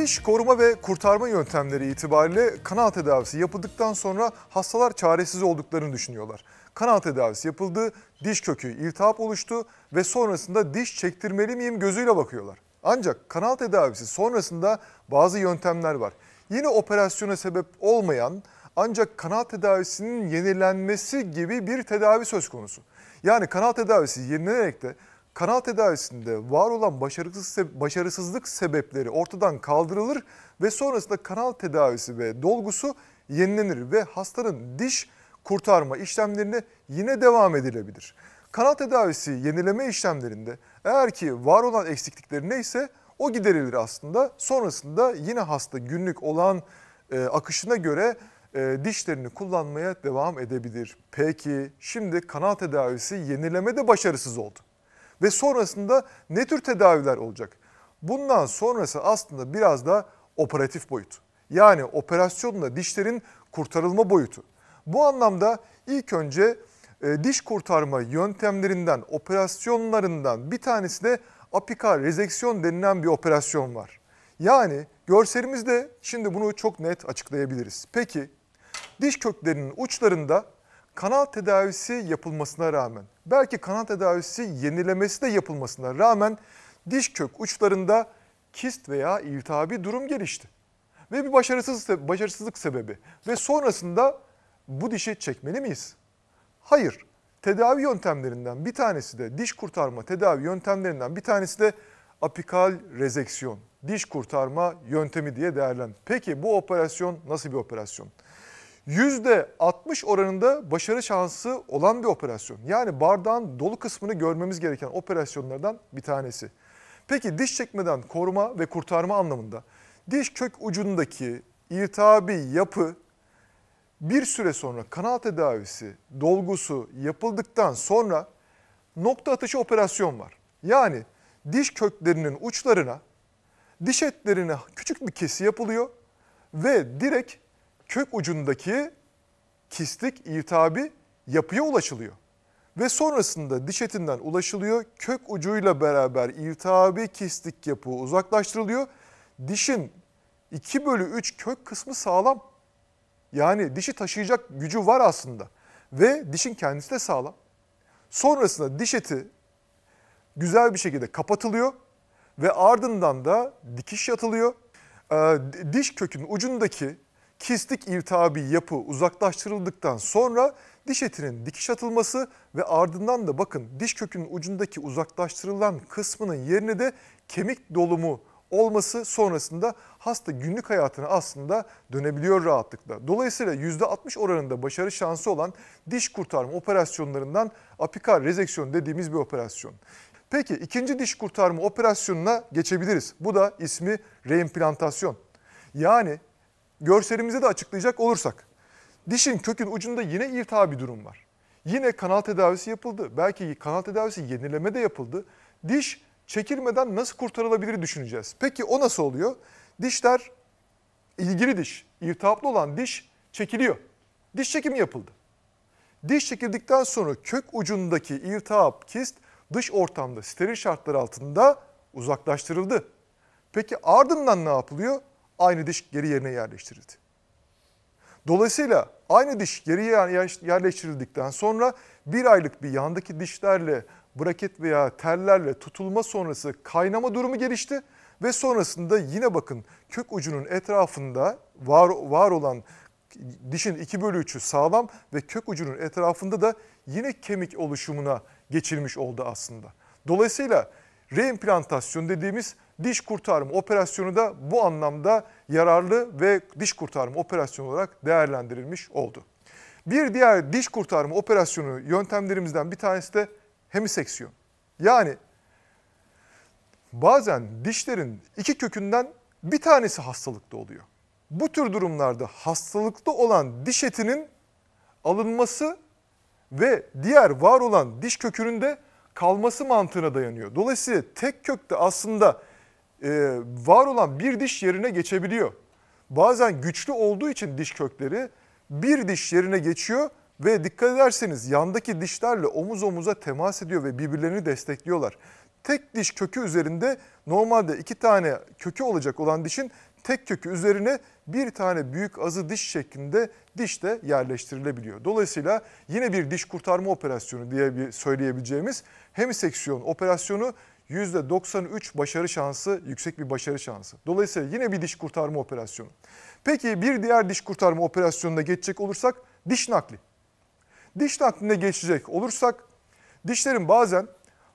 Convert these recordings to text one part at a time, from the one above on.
Ateş koruma ve kurtarma yöntemleri itibariyle kanal tedavisi yapıldıktan sonra hastalar çaresiz olduklarını düşünüyorlar. Kanal tedavisi yapıldı, diş kökü iltihap oluştu ve sonrasında diş çektirmeli miyim gözüyle bakıyorlar. Ancak kanal tedavisi sonrasında bazı yöntemler var. Yine operasyona sebep olmayan ancak kanal tedavisinin yenilenmesi gibi bir tedavi söz konusu. Yani kanal tedavisi yenilenerek de kanal tedavisinde var olan başarısız, başarısızlık sebepleri ortadan kaldırılır ve sonrasında kanal tedavisi ve dolgusu yenilenir ve hastanın diş kurtarma işlemlerine yine devam edilebilir. Kanal tedavisi yenileme işlemlerinde eğer ki var olan eksiklikler neyse o giderilir aslında. Sonrasında yine hasta günlük olan e, akışına göre e, dişlerini kullanmaya devam edebilir. Peki şimdi kanal tedavisi yenilemede başarısız oldu ve sonrasında ne tür tedaviler olacak? Bundan sonrası aslında biraz da operatif boyut. Yani operasyonla dişlerin kurtarılma boyutu. Bu anlamda ilk önce e, diş kurtarma yöntemlerinden, operasyonlarından bir tanesi de apikal rezeksiyon denilen bir operasyon var. Yani görselimizde şimdi bunu çok net açıklayabiliriz. Peki diş köklerinin uçlarında kanal tedavisi yapılmasına rağmen belki kanal tedavisi yenilemesi de yapılmasına rağmen diş kök uçlarında kist veya iltihabi durum gelişti. Ve bir başarısız başarısızlık sebebi ve sonrasında bu dişi çekmeli miyiz? Hayır. Tedavi yöntemlerinden bir tanesi de diş kurtarma tedavi yöntemlerinden bir tanesi de apikal rezeksiyon, diş kurtarma yöntemi diye değerlen. Peki bu operasyon nasıl bir operasyon? %60 oranında başarı şansı olan bir operasyon. Yani bardağın dolu kısmını görmemiz gereken operasyonlardan bir tanesi. Peki diş çekmeden koruma ve kurtarma anlamında diş kök ucundaki irtihabi yapı bir süre sonra kanal tedavisi, dolgusu yapıldıktan sonra nokta atışı operasyon var. Yani diş köklerinin uçlarına diş etlerine küçük bir kesi yapılıyor ve direkt kök ucundaki kistik irtihabi yapıya ulaşılıyor. Ve sonrasında diş etinden ulaşılıyor. Kök ucuyla beraber irtihabi kistik yapı uzaklaştırılıyor. Dişin 2 bölü 3 kök kısmı sağlam. Yani dişi taşıyacak gücü var aslında. Ve dişin kendisi de sağlam. Sonrasında diş eti güzel bir şekilde kapatılıyor ve ardından da dikiş yatılıyor. Ee, diş kökün ucundaki Kistik iltihabi yapı uzaklaştırıldıktan sonra diş etinin dikiş atılması ve ardından da bakın diş kökünün ucundaki uzaklaştırılan kısmının yerine de kemik dolumu olması sonrasında hasta günlük hayatına aslında dönebiliyor rahatlıkla. Dolayısıyla %60 oranında başarı şansı olan diş kurtarma operasyonlarından apikal rezeksiyon dediğimiz bir operasyon. Peki ikinci diş kurtarma operasyonuna geçebiliriz. Bu da ismi reimplantasyon. Yani Görselimize de açıklayacak olursak. Dişin kökün ucunda yine irtiha bir durum var. Yine kanal tedavisi yapıldı. Belki kanal tedavisi yenileme de yapıldı. Diş çekilmeden nasıl kurtarılabilir düşüneceğiz. Peki o nasıl oluyor? Dişler ilgili diş, irtihaplı olan diş çekiliyor. Diş çekimi yapıldı. Diş çekildikten sonra kök ucundaki irtihap, kist dış ortamda steril şartlar altında uzaklaştırıldı. Peki ardından ne yapılıyor? aynı diş geri yerine yerleştirildi. Dolayısıyla aynı diş geri yerleştirildikten sonra bir aylık bir yandaki dişlerle braket veya tellerle tutulma sonrası kaynama durumu gelişti ve sonrasında yine bakın kök ucunun etrafında var, var olan dişin 2 bölü 3'ü sağlam ve kök ucunun etrafında da yine kemik oluşumuna geçilmiş oldu aslında. Dolayısıyla Reimplantasyon dediğimiz diş kurtarma operasyonu da bu anlamda yararlı ve diş kurtarma operasyonu olarak değerlendirilmiş oldu. Bir diğer diş kurtarma operasyonu yöntemlerimizden bir tanesi de hemiseksiyon. Yani bazen dişlerin iki kökünden bir tanesi hastalıklı oluyor. Bu tür durumlarda hastalıklı olan diş etinin alınması ve diğer var olan diş kökünün de kalması mantığına dayanıyor. Dolayısıyla tek kökte aslında e, var olan bir diş yerine geçebiliyor. Bazen güçlü olduğu için diş kökleri bir diş yerine geçiyor ve dikkat ederseniz yandaki dişlerle omuz omuza temas ediyor ve birbirlerini destekliyorlar. Tek diş kökü üzerinde normalde iki tane kökü olacak olan dişin tek kökü üzerine bir tane büyük azı diş şeklinde diş de yerleştirilebiliyor. Dolayısıyla yine bir diş kurtarma operasyonu diye bir söyleyebileceğimiz hemiseksiyon operasyonu %93 başarı şansı yüksek bir başarı şansı. Dolayısıyla yine bir diş kurtarma operasyonu. Peki bir diğer diş kurtarma operasyonuna geçecek olursak diş nakli. Diş nakline geçecek olursak dişlerin bazen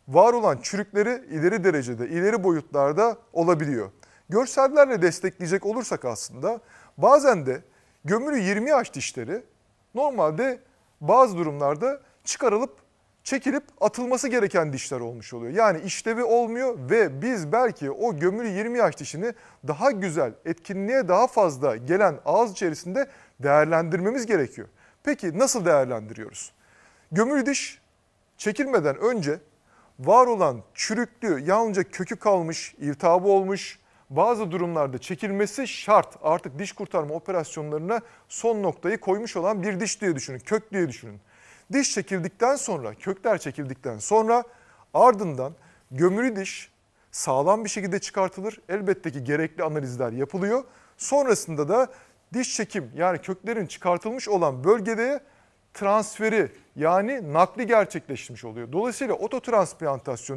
var olan çürükleri ileri derecede, ileri boyutlarda olabiliyor. Görsellerle destekleyecek olursak aslında bazen de gömülü 20 yaş dişleri normalde bazı durumlarda çıkarılıp çekilip atılması gereken dişler olmuş oluyor. Yani işlevi olmuyor ve biz belki o gömülü 20 yaş dişini daha güzel, etkinliğe daha fazla gelen ağız içerisinde değerlendirmemiz gerekiyor. Peki nasıl değerlendiriyoruz? Gömülü diş çekilmeden önce var olan çürüklü, yalnızca kökü kalmış, irtihabı olmuş, bazı durumlarda çekilmesi şart. Artık diş kurtarma operasyonlarına son noktayı koymuş olan bir diş diye düşünün, kök diye düşünün. Diş çekildikten sonra, kökler çekildikten sonra ardından gömülü diş sağlam bir şekilde çıkartılır. Elbette ki gerekli analizler yapılıyor. Sonrasında da diş çekim yani köklerin çıkartılmış olan bölgede transferi yani nakli gerçekleşmiş oluyor. Dolayısıyla ototransplantasyon